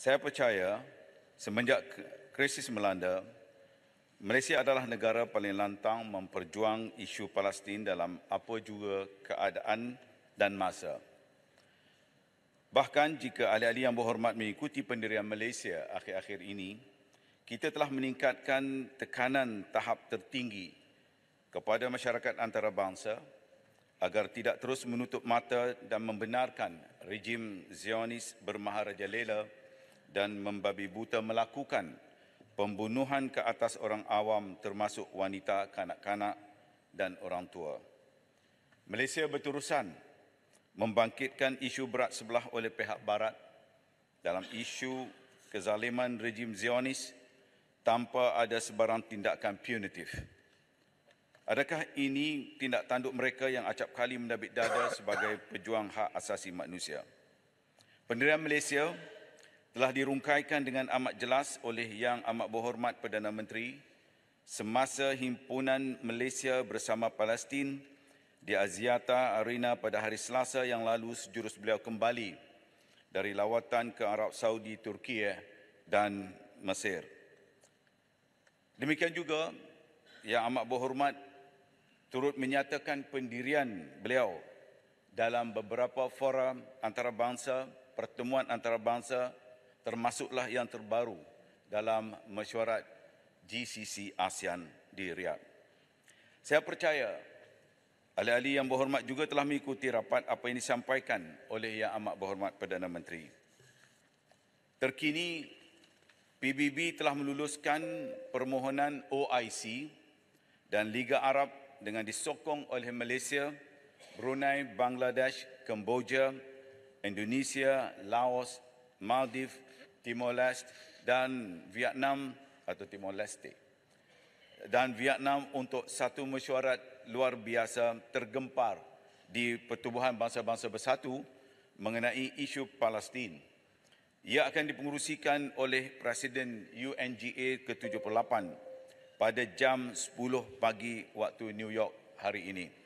Saya percaya semenjak krisis melanda, Malaysia adalah negara paling lantang memperjuang isu Palestin dalam apa juga keadaan dan masa. Bahkan jika ahli-ahli yang berhormat mengikuti pendirian Malaysia akhir-akhir ini, kita telah meningkatkan tekanan tahap tertinggi kepada masyarakat antarabangsa agar tidak terus menutup mata dan membenarkan rejim Zionis bermaharaja lela dan membabi buta melakukan pembunuhan ke atas orang awam termasuk wanita, kanak-kanak dan orang tua. Malaysia berterusan membangkitkan isu berat sebelah oleh pihak barat dalam isu kezaliman rejim Zionis tanpa ada sebarang tindakan punitif. Adakah ini tindak tanduk mereka yang acap kali mendabik dada sebagai pejuang hak asasi manusia? Pendirian Malaysia telah dirungkaikan dengan amat jelas oleh Yang Amat Berhormat Perdana Menteri semasa himpunan Malaysia bersama Palestin di Aziata Arena pada hari Selasa yang lalu sejurus beliau kembali dari lawatan ke Arab Saudi, Turki eh, dan Mesir. Demikian juga Yang Amat Berhormat turut menyatakan pendirian beliau dalam beberapa forum antarabangsa, pertemuan antarabangsa termasuklah yang terbaru dalam mesyuarat GCC ASEAN di Riyadh. Saya percaya ahli-ahli yang berhormat juga telah mengikuti rapat apa yang disampaikan oleh Yang Amat Berhormat Perdana Menteri. Terkini PBB telah meluluskan permohonan OIC dan Liga Arab dengan disokong oleh Malaysia, Brunei, Bangladesh, Kemboja, Indonesia, Laos, Maldives, Timor Leste dan Vietnam atau Timor Leste dan Vietnam untuk satu mesyuarat luar biasa tergempar di Pertubuhan Bangsa-Bangsa Bersatu mengenai isu Palestin. Ia akan dipengerusikan oleh Presiden UNGA ke-78 pada jam 10 pagi waktu New York hari ini.